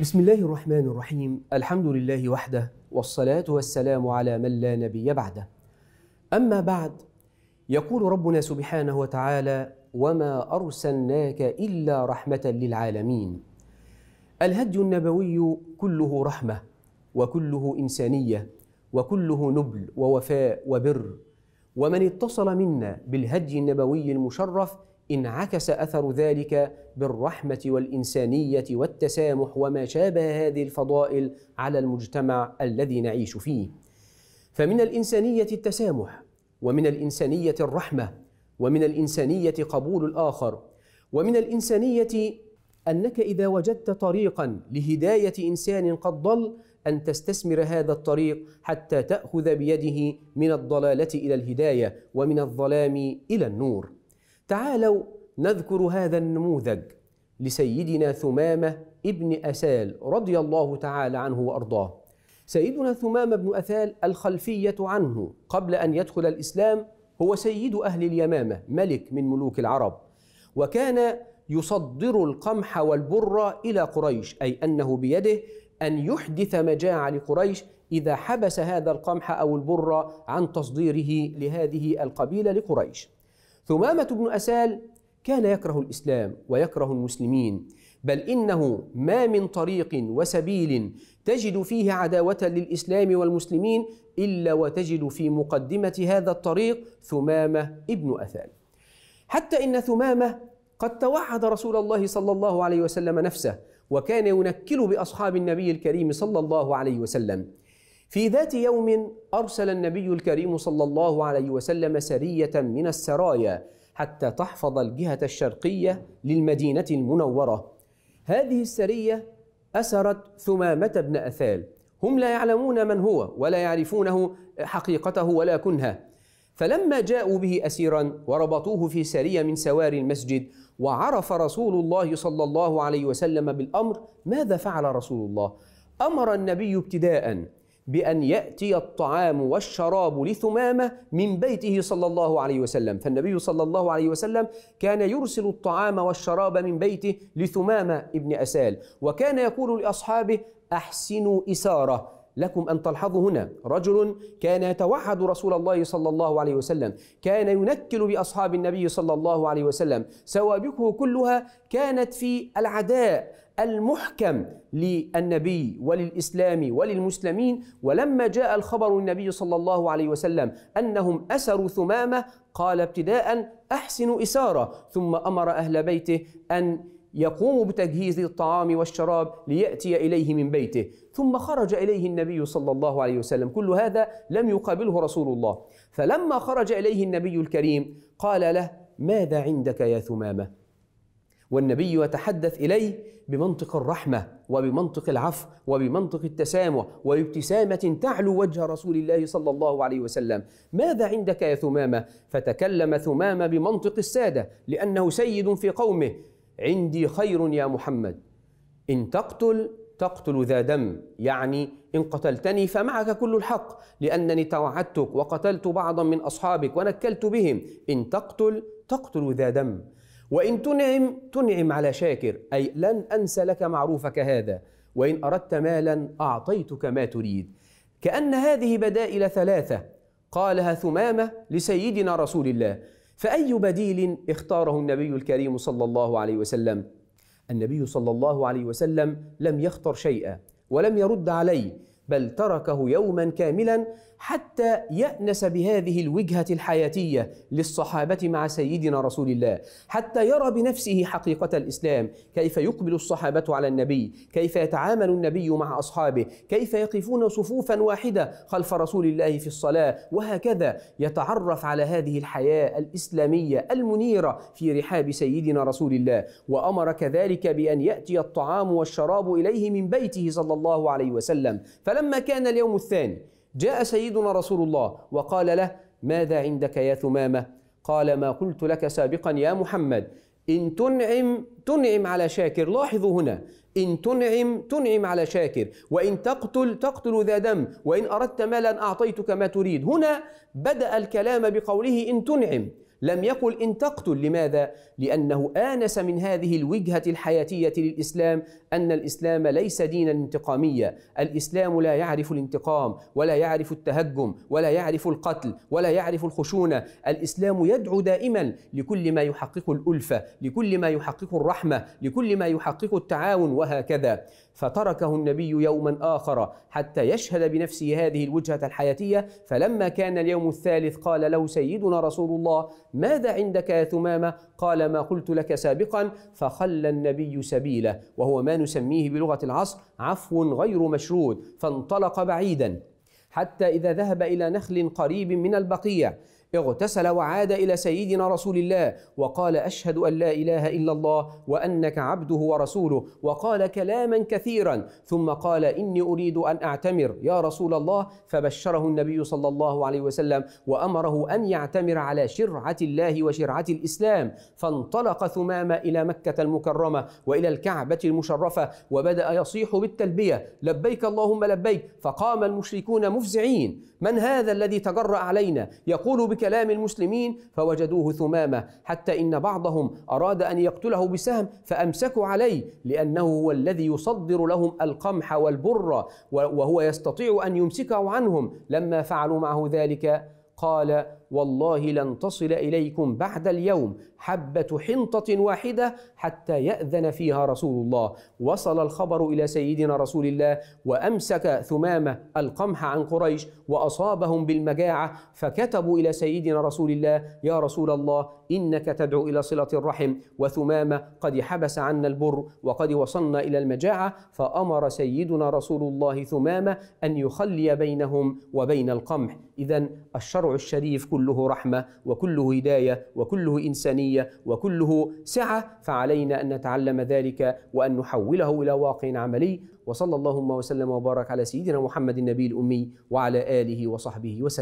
بسم الله الرحمن الرحيم الحمد لله وحده والصلاة والسلام على من لا نبي بعده أما بعد يقول ربنا سبحانه وتعالى وما أرسلناك إلا رحمة للعالمين الهدي النبوي كله رحمة وكله إنسانية وكله نبل ووفاء وبر ومن اتصل منا بالهدي النبوي المشرف انعكس اثر ذلك بالرحمه والانسانيه والتسامح وما شابه هذه الفضائل على المجتمع الذي نعيش فيه فمن الانسانيه التسامح ومن الانسانيه الرحمه ومن الانسانيه قبول الاخر ومن الانسانيه انك اذا وجدت طريقا لهدايه انسان قد ضل ان تستثمر هذا الطريق حتى تاخذ بيده من الضلاله الى الهدايه ومن الظلام الى النور تعالوا نذكر هذا النموذج لسيدنا ثمامة ابن أسال رضي الله تعالى عنه وأرضاه سيدنا ثمامة بن أثال الخلفية عنه قبل أن يدخل الإسلام هو سيد أهل اليمامة ملك من ملوك العرب وكان يصدر القمح والبر إلى قريش أي أنه بيده أن يحدث مجاعة لقريش إذا حبس هذا القمح أو البر عن تصديره لهذه القبيلة لقريش ثمامة بن أسال كان يكره الإسلام ويكره المسلمين بل إنه ما من طريق وسبيل تجد فيه عداوة للإسلام والمسلمين إلا وتجد في مقدمة هذا الطريق ثمامة ابن أثال حتى إن ثمامة قد توعد رسول الله صلى الله عليه وسلم نفسه وكان ينكل بأصحاب النبي الكريم صلى الله عليه وسلم في ذات يوم أرسل النبي الكريم صلى الله عليه وسلم سرية من السرايا حتى تحفظ الجهة الشرقية للمدينة المنورة هذه السرية أسرت ثمامة بن أثال هم لا يعلمون من هو ولا يعرفونه حقيقته ولا كنهه فلما جاءوا به أسيرا وربطوه في سرية من سواري المسجد وعرف رسول الله صلى الله عليه وسلم بالأمر ماذا فعل رسول الله؟ أمر النبي ابتداءً بأن يأتي الطعام والشراب لثمامة من بيته صلى الله عليه وسلم فالنبي صلى الله عليه وسلم كان يرسل الطعام والشراب من بيته لثمامة ابن أسال وكان يقول لأصحابه أحسنوا إسارة لكم أن تلحظوا هنا رجل كان يتوعد رسول الله صلى الله عليه وسلم كان ينكل بأصحاب النبي صلى الله عليه وسلم سوابقه كلها كانت في العداء المحكم للنبي وللإسلام وللمسلمين ولما جاء الخبر النبي صلى الله عليه وسلم أنهم أسروا ثمامة قال ابتداء أحسنوا إسارة ثم أمر أهل بيته أن يقوم بتجهيز الطعام والشراب لياتي اليه من بيته ثم خرج اليه النبي صلى الله عليه وسلم كل هذا لم يقابله رسول الله فلما خرج اليه النبي الكريم قال له ماذا عندك يا ثمامه والنبي يتحدث اليه بمنطق الرحمه وبمنطق العفو وبمنطق التسامح وابتسامه تعلو وجه رسول الله صلى الله عليه وسلم ماذا عندك يا ثمامه فتكلم ثمامه بمنطق الساده لانه سيد في قومه عندي خير يا محمد إن تقتل تقتل ذا دم يعني إن قتلتني فمعك كل الحق لأنني توعدتك وقتلت بعضا من أصحابك ونكلت بهم إن تقتل تقتل ذا دم وإن تنعم تنعم على شاكر أي لن أنسى لك معروفك هذا وإن أردت مالا أعطيتك ما تريد كأن هذه بدائل ثلاثة قالها ثمامة لسيدنا رسول الله فأي بديل اختاره النبي الكريم صلى الله عليه وسلم؟ النبي صلى الله عليه وسلم لم يختر شيئا ولم يرد عليه بل تركه يوما كاملا حتى يأنس بهذه الوجهة الحياتية للصحابة مع سيدنا رسول الله حتى يرى بنفسه حقيقة الإسلام كيف يقبل الصحابة على النبي كيف يتعامل النبي مع أصحابه كيف يقفون صفوفا واحدة خلف رسول الله في الصلاة وهكذا يتعرف على هذه الحياة الإسلامية المنيرة في رحاب سيدنا رسول الله وأمر كذلك بأن يأتي الطعام والشراب إليه من بيته صلى الله عليه وسلم فلما كان اليوم الثاني جاء سيدنا رسول الله وقال له ماذا عندك يا ثمامة قال ما قلت لك سابقا يا محمد إن تنعم تنعم على شاكر لاحظوا هنا إن تنعم تنعم على شاكر وإن تقتل تقتل ذا دم وإن أردت مالا أعطيتك ما تريد هنا بدأ الكلام بقوله إن تنعم لم يقل إن تقتل لماذا؟ لأنه آنس من هذه الوجهة الحياتية للإسلام أن الإسلام ليس دينا انتقاميا الإسلام لا يعرف الانتقام ولا يعرف التهجم ولا يعرف القتل ولا يعرف الخشونة الإسلام يدعو دائما لكل ما يحقق الألفة لكل ما يحقق الرحمة لكل ما يحقق التعاون وهكذا فتركه النبي يوما آخر حتى يشهد بنفسه هذه الوجهة الحياتية فلما كان اليوم الثالث قال له سيدنا رسول الله ماذا عندك يا ثمامة قال ما قلت لك سابقا فخلى النبي سبيله وهو ما نسميه بلغة العصر عفو غير مشرود فانطلق بعيدا حتى إذا ذهب إلى نخل قريب من البقيع اغتسل وعاد إلى سيدنا رسول الله وقال أشهد أن لا إله إلا الله وأنك عبده ورسوله وقال كلاما كثيرا ثم قال إني أريد أن أعتمر يا رسول الله فبشره النبي صلى الله عليه وسلم وأمره أن يعتمر على شرعة الله وشرعة الإسلام فانطلق ثمام إلى مكة المكرمة وإلى الكعبة المشرفة وبدأ يصيح بالتلبية لبيك اللهم لبيك فقام المشركون مفزعين من هذا الذي تجرأ علينا يقول بك كلام المسلمين فوجدوه ثمامة حتى إن بعضهم أراد أن يقتله بسهم فأمسكوا عليه لأنه هو الذي يصدر لهم القمح والبر وهو يستطيع أن يمسكه عنهم لما فعلوا معه ذلك قال والله لن تصل إليكم بعد اليوم حبة حنطة واحدة حتى يأذن فيها رسول الله وصل الخبر إلى سيدنا رسول الله وأمسك ثمامة القمح عن قريش وأصابهم بالمجاعة فكتبوا إلى سيدنا رسول الله يا رسول الله إنك تدعو إلى صلة الرحم وثمامة قد حبس عنا البر وقد وصلنا إلى المجاعة فأمر سيدنا رسول الله ثمامة أن يخلي بينهم وبين القمح إذا الشرع الشريف كله رحمة وكله هداية وكله إنسانية وكله سعة فعلينا أن نتعلم ذلك وأن نحوله إلى واقع عملي وصلى اللهم وسلم وبارك على سيدنا محمد النبي الأمي وعلى آله وصحبه وسلم